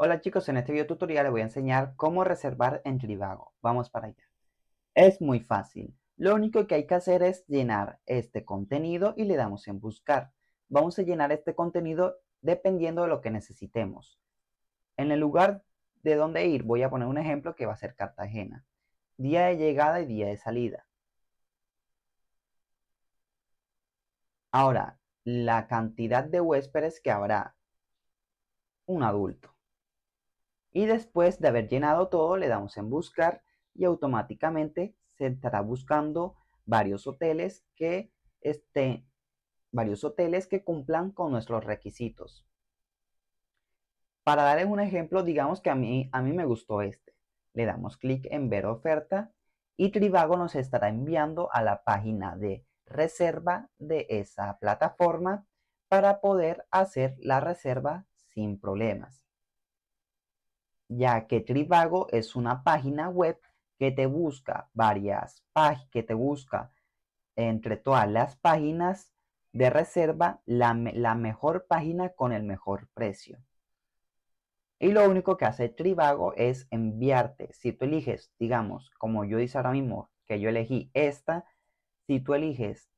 Hola chicos, en este video tutorial les voy a enseñar cómo reservar en Trivago. Vamos para allá. Es muy fácil. Lo único que hay que hacer es llenar este contenido y le damos en buscar. Vamos a llenar este contenido dependiendo de lo que necesitemos. En el lugar de dónde ir voy a poner un ejemplo que va a ser Cartagena. Día de llegada y día de salida. Ahora, la cantidad de huéspedes que habrá. Un adulto y después de haber llenado todo le damos en buscar y automáticamente se estará buscando varios hoteles que estén varios hoteles que cumplan con nuestros requisitos. Para darles un ejemplo, digamos que a mí, a mí me gustó este. Le damos clic en ver oferta y Trivago nos estará enviando a la página de reserva de esa plataforma para poder hacer la reserva sin problemas ya que Tribago es una página web que te busca varias páginas, que te busca entre todas las páginas de reserva la, mejor página con el mejor precio. Y lo único que hace Tribago es enviarte, si tú eliges, digamos, como yo hice ahora mismo, que yo elegí esta, si tú eliges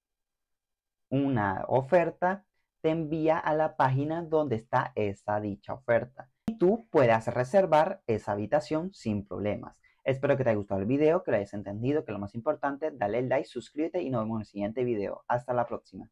una oferta, te envía a la página donde está esa dicha oferta tú puedas reservar esa habitación sin problemas. Espero que te haya gustado el video, que lo hayas entendido, que lo más importante, dale like, suscríbete y nos vemos en el siguiente video. Hasta la próxima.